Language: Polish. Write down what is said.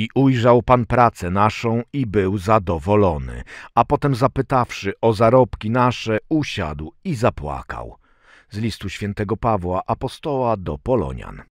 I ujrzał pan pracę naszą i był zadowolony. A potem zapytawszy o zarobki nasze, usiadł i zapłakał. Z listu świętego Pawła, apostoła do Polonian.